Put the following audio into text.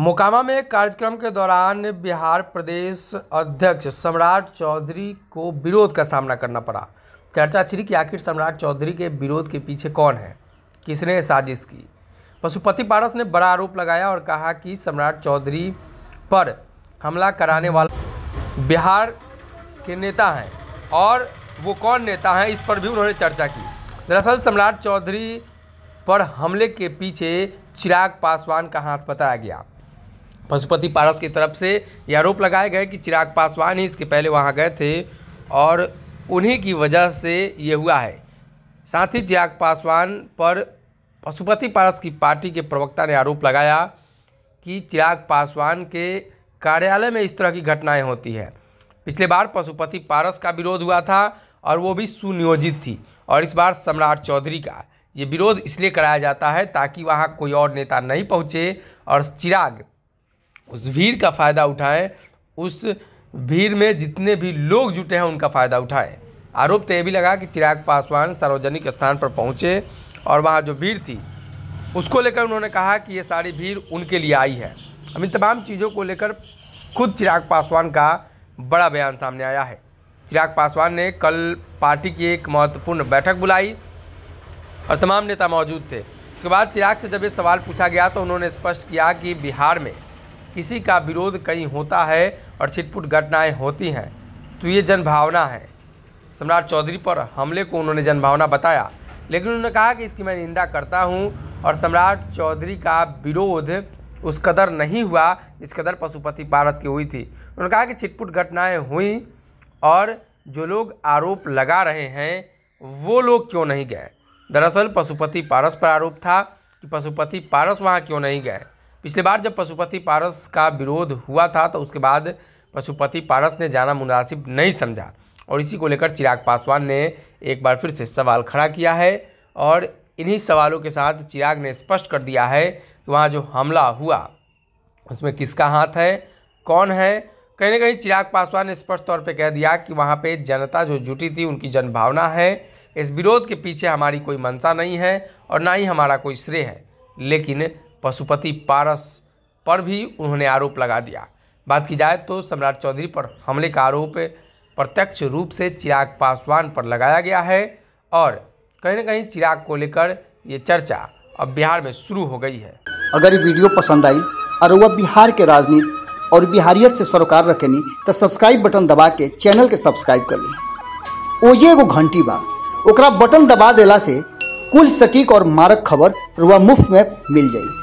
मोकामा में एक कार्यक्रम के दौरान बिहार प्रदेश अध्यक्ष सम्राट चौधरी को विरोध का सामना करना पड़ा चर्चा छिड़ी कि आखिर सम्राट चौधरी के विरोध के पीछे कौन है किसने साजिश की पशुपति पारस ने बड़ा आरोप लगाया और कहा कि सम्राट चौधरी पर हमला कराने वाला बिहार के नेता हैं और वो कौन नेता हैं इस पर भी उन्होंने चर्चा की दरअसल सम्राट चौधरी पर हमले के पीछे चिराग पासवान का हाथ बताया गया पशुपति पारस की तरफ से ये आरोप लगाया गया कि चिराग पासवान ही इसके पहले वहाँ गए थे और उन्हीं की वजह से ये हुआ है साथ ही चिराग पासवान पर पशुपति पारस की पार्टी के प्रवक्ता ने आरोप लगाया कि चिराग पासवान के कार्यालय में इस तरह की घटनाएं होती हैं पिछले बार पशुपति पारस का विरोध हुआ था और वो भी सुनियोजित थी और इस बार सम्राट चौधरी का ये विरोध इसलिए कराया जाता है ताकि वहाँ कोई और नेता नहीं पहुँचे और चिराग उस भीड़ का फ़ायदा उठाएं उस भीड़ में जितने भी लोग जुटे हैं उनका फ़ायदा उठाएं आरोप तो यह भी लगा कि चिराग पासवान सार्वजनिक स्थान पर पहुँचे और वहाँ जो भीड़ थी उसको लेकर उन्होंने कहा कि ये सारी भीड़ उनके लिए आई है अब इन तमाम चीज़ों को लेकर खुद चिराग पासवान का बड़ा बयान सामने आया है चिराग पासवान ने कल पार्टी की एक महत्वपूर्ण बैठक बुलाई और तमाम नेता मौजूद थे उसके बाद चिराग से जब ये सवाल पूछा गया तो उन्होंने स्पष्ट किया कि बिहार में किसी का विरोध कहीं होता है और छिटपुट घटनाएं होती हैं तो ये जनभावना है सम्राट चौधरी पर हमले को उन्होंने जनभावना बताया लेकिन उन्होंने कहा कि इसकी मैं निंदा करता हूँ और सम्राट चौधरी का विरोध उस कदर नहीं हुआ जिस कदर पशुपति पारस की हुई थी उन्होंने कहा कि छिटपुट घटनाएं हुई और जो लोग आरोप लगा रहे हैं वो लोग क्यों नहीं गए दरअसल पशुपति पारस पर आरोप था कि पशुपति पारस वहाँ क्यों नहीं गए पिछले बार जब पशुपति पारस का विरोध हुआ था तो उसके बाद पशुपति पारस ने जाना मुनासिब नहीं समझा और इसी को लेकर चिराग पासवान ने एक बार फिर से सवाल खड़ा किया है और इन्हीं सवालों के साथ चिराग ने स्पष्ट कर दिया है कि वहाँ जो हमला हुआ उसमें किसका हाथ है कौन है कहीं ना कहीं चिराग पासवान ने स्पष्ट तौर पर कह दिया कि वहाँ पर जनता जो जुटी थी उनकी जनभावना है इस विरोध के पीछे हमारी कोई मंशा नहीं है और ना ही हमारा कोई श्रेय है लेकिन पशुपति पारस पर भी उन्होंने आरोप लगा दिया बात की जाए तो सम्राट चौधरी पर हमले का आरोप प्रत्यक्ष रूप से चिराग पासवान पर लगाया गया है और कहीं ना कहीं चिराग को लेकर ये चर्चा अब बिहार में शुरू हो गई है अगर ये वीडियो पसंद आई और वह बिहार के राजनीति और बिहारियत से सरोकार रखेनी तो सब्सक्राइब बटन दबा के चैनल के सब्सक्राइब कर ली ओजे एगो घंटी बा ओकरा बटन दबा देला से कुल सटीक और मारक खबर वह मुफ्त में मिल जाएगी